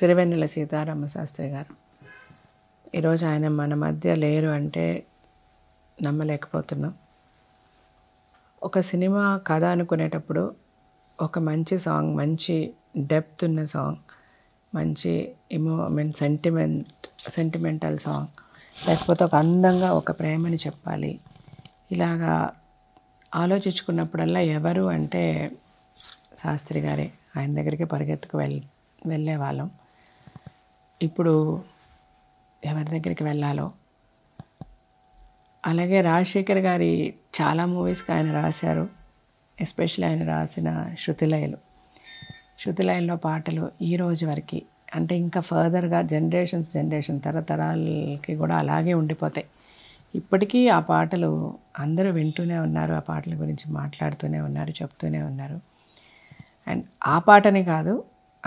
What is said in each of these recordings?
సిరివెన్నెల సీతారామ శాస్త్రి గారు ఈరోజు ఆయన మన మధ్య లేరు అంటే నమ్మలేకపోతున్నాం ఒక సినిమా కథ అనుకునేటప్పుడు ఒక మంచి సాంగ్ మంచి డెప్త్ ఉన్న సాంగ్ మంచి I mean sentiment sentimental song లేకపోతే ఒక అందంగా ఒక ప్రేమని చెప్పాలి ఇలాగా ఆలోచించుకున్నప్పుడల్లా ఎవరు అంటే శాస్త్రి గారే ఆయన దగ్గరికి పరిగెత్తుకు వెళ్ వెళ్ళేవాళ్ళం ఇప్పుడు ఎవరి దగ్గరికి వెళ్ళాలో అలాగే రాజశేఖర్ గారి చాలా మూవీస్కి ఆయన రాశారు ఎస్పెషల్లీ ఆయన రాసిన శృతిలయలు శృతిలయల్లో పాటలు ఈ రోజు వరకు అంటే ఇంకా ఫర్దర్గా జనరేషన్స్ జనరేషన్ తరతరాలకి కూడా అలాగే ఉండిపోతాయి ఇప్పటికీ ఆ పాటలు అందరూ వింటూనే ఉన్నారు ఆ పాటల గురించి మాట్లాడుతూనే ఉన్నారు చెప్తూనే ఉన్నారు అండ్ ఆ పాటనే కాదు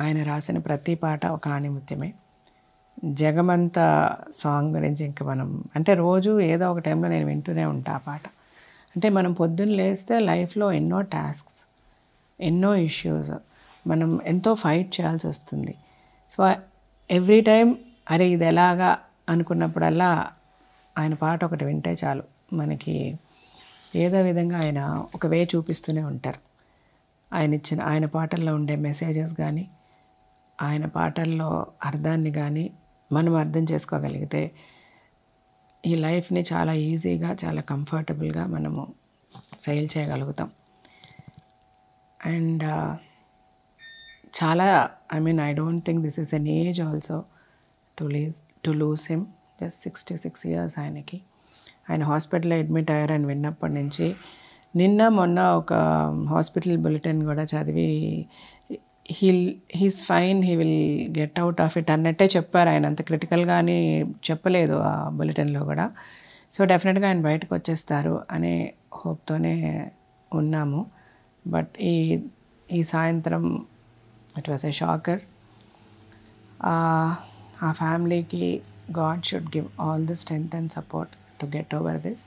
ఆయన రాసిన ప్రతి పాట ఒక ఆణిముత్యమే జగమంత సాంగ్ గురించి ఇంకా మనం అంటే రోజు ఏదో ఒక టైంలో నేను వింటూనే ఉంటా ఆ పాట అంటే మనం పొద్దున్న లేస్తే లైఫ్లో ఎన్నో టాస్క్స్ ఎన్నో ఇష్యూస్ మనం ఎంతో ఫైట్ చేయాల్సి వస్తుంది సో ఎవ్రీ టైం అరే ఇది ఎలాగా అనుకున్నప్పుడల్లా ఆయన పాట ఒకటి వింటే చాలు మనకి ఏదో విధంగా ఆయన ఒక వే చూపిస్తూనే ఉంటారు ఆయన ఇచ్చిన ఆయన పాటల్లో ఉండే మెసేజెస్ కానీ ఆయన పాటల్లో అర్థాన్ని కానీ మనం అర్థం చేసుకోగలిగితే ఈ లైఫ్ని చాలా ఈజీగా చాలా కంఫర్టబుల్గా మనము సెయిల్ చేయగలుగుతాం అండ్ చాలా I mean I don't think this is an age also to లీజ్ to lose him just sixty six years ఆయనకి ఆయన హాస్పిటల్లో అడ్మిట్ అయ్యారని విన్నప్పటి నుంచి నిన్న మొన్న ఒక హాస్పిటల్ బులెటిన్ కూడా చదివి he'll he's fine he will get out of it అన్నట్టే చెప్పారు ఆయన అంత క్రిటికల్గా అని చెప్పలేదు ఆ బులెటిన్లో కూడా సో డెఫినెట్గా ఆయన బయటకు వచ్చేస్తారు అనే హోప్తోనే ఉన్నాము బట్ ఈ ఈ సాయంత్రం ఇట్ వాస్ ఏ షాకర్ ఆ ఫ్యామిలీకి God should give all the strength and support to get over this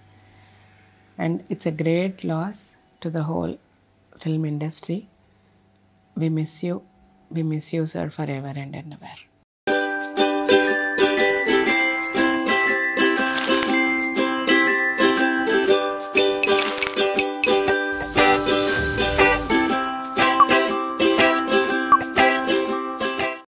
and it's a great loss to the whole film industry we miss you. We miss you, sir, forever and ever.